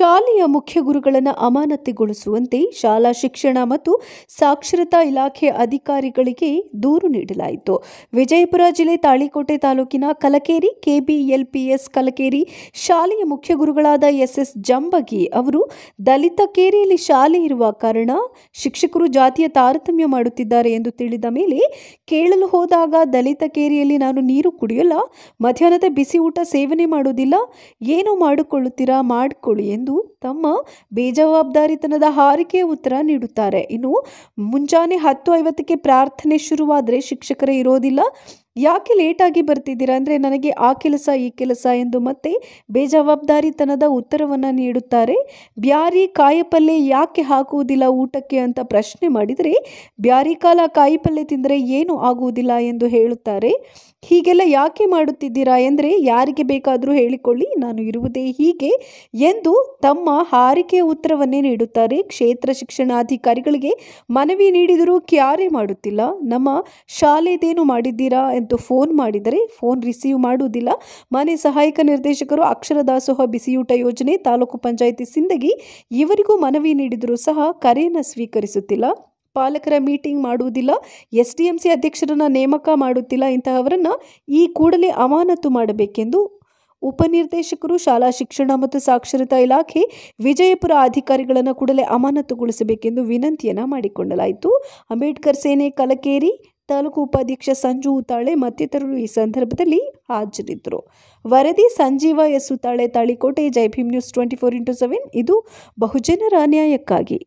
ಶಾಲೆಯ ಮುಖ್ಯ ಗುರುಗಳನ್ನು ಅಮಾನತುಗೊಳಿಸುವಂತೆ ಶಾಲಾ ಶಿಕ್ಷಣ ಮತ್ತು ಸಾಕ್ಷರತಾ ಇಲಾಖೆ ಅಧಿಕಾರಿಗಳಿಗೆ ದೂರು ನೀಡಲಾಯಿತು ವಿಜಯಪುರ ಜಿಲ್ಲೆ ತಾಳಿಕೋಟೆ ತಾಲೂಕಿನ ಕಲಕೇರಿ ಕೆಬಿಎಲ್ಪಿಎಸ್ ಕಲಕೇರಿ ಶಾಲೆಯ ಮುಖ್ಯ ಗುರುಗಳಾದ ಎಸ್ಎಸ್ ಜಂಬಗಿ ಅವರು ದಲಿತ ಕೇರಿಯಲ್ಲಿ ಶಾಲೆ ಇರುವ ಕಾರಣ ಶಿಕ್ಷಕರು ಜಾತಿಯ ತಾರತಮ್ಯ ಮಾಡುತ್ತಿದ್ದಾರೆ ಎಂದು ತಿಳಿದ ಮೇಲೆ ಕೇಳಲು ಹೋದಾಗ ದಲಿತ ಕೇರಿಯಲ್ಲಿ ನಾನು ನೀರು ಕುಡಿಯಲ್ಲ ಮಧ್ಯಾಹ್ನದ ಬಿಸಿ ಊಟ ಸೇವನೆ ಮಾಡೋದಿಲ್ಲ ಏನು ಮಾಡಿಕೊಳ್ಳುತ್ತೀರಾ ಮಾಡಿಕೊಳ್ಳಿ ಎಂದು ತಮ್ಮ ಬೇಜವಾಬ್ದಾರಿತನದ ಹಾರಿಕೆಯ ಉತ್ತರ ನೀಡುತ್ತಾರೆ ಇನ್ನು ಮುಂಜಾನೆ ಹತ್ತು ಐವತ್ತಕ್ಕೆ ಪ್ರಾರ್ಥನೆ ಶುರುವಾದರೆ ಶಿಕ್ಷಕರೇ ಇರೋದಿಲ್ಲ ಯಾಕೆ ಲೇಟಾಗಿ ಬರ್ತಿದ್ದೀರಾ ಅಂದರೆ ನನಗೆ ಆ ಕೆಲಸ ಈ ಕೆಲಸ ಎಂದು ಮತ್ತೆ ಬೇಜವಾಬ್ದಾರಿತನದ ಉತ್ತರವನ್ನು ನೀಡುತ್ತಾರೆ ಬ್ಯಾರಿ ಕಾಯಿಪಲ್ಲೆ ಯಾಕೆ ಹಾಕುವುದಿಲ್ಲ ಊಟಕ್ಕೆ ಅಂತ ಪ್ರಶ್ನೆ ಮಾಡಿದರೆ ಬ್ಯಾರಿ ಕಾಲ ಕಾಯಿಪಲ್ಲೆ ತಿಂದರೆ ಏನು ಆಗುವುದಿಲ್ಲ ಎಂದು ಹೇಳುತ್ತಾರೆ ಹೀಗೆಲ್ಲ ಯಾಕೆ ಮಾಡುತ್ತಿದ್ದೀರಾ ಎಂದರೆ ಯಾರಿಗೆ ಬೇಕಾದರೂ ಹೇಳಿಕೊಳ್ಳಿ ನಾನು ಇರುವುದೇ ಹೀಗೆ ಎಂದು ತಮ್ಮ ಹಾರಿಕೆಯ ಉತ್ತರವನ್ನೇ ನೀಡುತ್ತಾರೆ ಕ್ಷೇತ್ರ ಶಿಕ್ಷಣಾಧಿಕಾರಿಗಳಿಗೆ ಮನವಿ ನೀಡಿದರೂ ಕ್ಯಾರೆ ಮಾಡುತ್ತಿಲ್ಲ ನಮ್ಮ ಶಾಲೆದೇನು ಮಾಡಿದ್ದೀರಾ ಮತ್ತು ಫೋನ್ ಮಾಡಿದರೆ ಫೋನ್ ರಿಸೀವ್ ಮಾಡುವುದಿಲ್ಲ ಮನೆ ಸಹಾಯಕ ನಿರ್ದೇಶಕರು ಅಕ್ಷರ ದಾಸೋಹ ಬಿಸಿಯೂಟ ಯೋಜನೆ ತಾಲೂಕು ಪಂಚಾಯಿತಿ ಸಿಂದಗಿ ಇವರಿಗೂ ಮನವಿ ನೀಡಿದರೂ ಸಹ ಕರೆಯನ್ನು ಸ್ವೀಕರಿಸುತ್ತಿಲ್ಲ ಪಾಲಕರ ಮೀಟಿಂಗ್ ಮಾಡುವುದಿಲ್ಲ ಎಸ್ ಡಿ ಎಂ ಸಿ ಅಧ್ಯಕ್ಷರನ್ನು ನೇಮಕ ಮಾಡುತ್ತಿಲ್ಲ ಇಂತಹವರನ್ನು ಈ ಕೂಡಲೇ ಅಮಾನತು ಮಾಡಬೇಕೆಂದು ಉಪನಿರ್ದೇಶಕರು ಶಾಲಾ ಶಿಕ್ಷಣ ಮತ್ತು ಸಾಕ್ಷರತಾ ಇಲಾಖೆ ವಿಜಯಪುರ ಅಧಿಕಾರಿಗಳನ್ನು ಕೂಡಲೇ ಅಮಾನತುಗೊಳಿಸಬೇಕೆಂದು ವಿನಂತಿಯನ್ನು ಮಾಡಿಕೊಳ್ಳಲಾಯಿತು ಅಂಬೇಡ್ಕರ್ ಸೇನೆ ಕಲಕೇರಿ ತಾಲೂಕು ಉಪಾಧ್ಯಕ್ಷ ಸಂಜು ಉತಾಳೆ ಮತ್ತಿತರರು ಈ ಸಂದರ್ಭದಲ್ಲಿ ಹಾಜರಿದ್ದರು ವರದಿ Sanjeeva S Utale Talikote Jai Bhim news twenty four into seven ಇದು ಬಹುಜನರ ಅನ್ಯಾಯಕ್ಕಾಗಿ